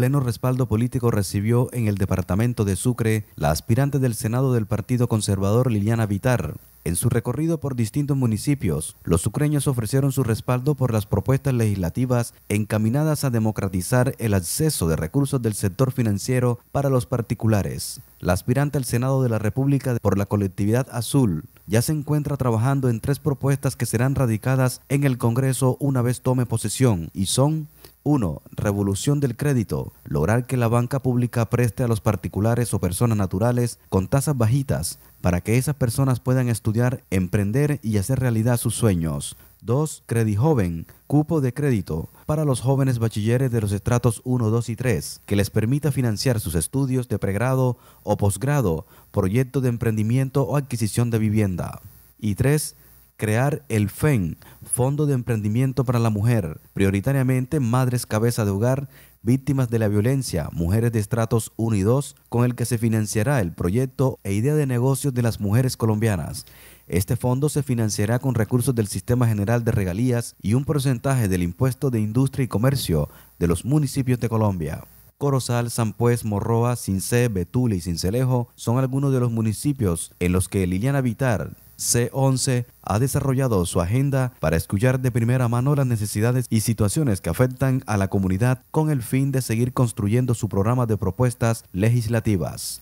pleno respaldo político recibió en el departamento de Sucre la aspirante del Senado del Partido Conservador Liliana Vitar. En su recorrido por distintos municipios, los sucreños ofrecieron su respaldo por las propuestas legislativas encaminadas a democratizar el acceso de recursos del sector financiero para los particulares. La aspirante al Senado de la República por la colectividad azul ya se encuentra trabajando en tres propuestas que serán radicadas en el Congreso una vez tome posesión y son 1. Revolución del crédito. Lograr que la banca pública preste a los particulares o personas naturales con tasas bajitas para que esas personas puedan estudiar, emprender y hacer realidad sus sueños. 2. Credit Joven, cupo de crédito para los jóvenes bachilleres de los estratos 1, 2 y 3, que les permita financiar sus estudios de pregrado o posgrado, proyecto de emprendimiento o adquisición de vivienda. Y 3 crear el FEN, Fondo de Emprendimiento para la Mujer, prioritariamente madres cabeza de hogar, víctimas de la violencia, mujeres de estratos 1 y 2, con el que se financiará el proyecto e idea de negocios de las mujeres colombianas. Este fondo se financiará con recursos del Sistema General de Regalías y un porcentaje del impuesto de industria y comercio de los municipios de Colombia. Corozal, Puez, Morroa, Cincé, Betule y Cincelejo son algunos de los municipios en los que Liliana Vitar C11 ha desarrollado su agenda para escuchar de primera mano las necesidades y situaciones que afectan a la comunidad con el fin de seguir construyendo su programa de propuestas legislativas.